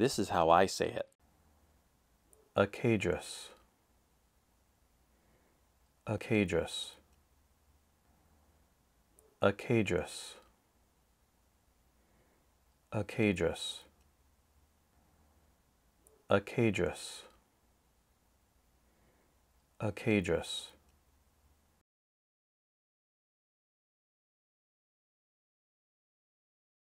This is how I say it. Acadrus. Acadrus. Acadrus. Acadrus. Acadrus. Acadrus.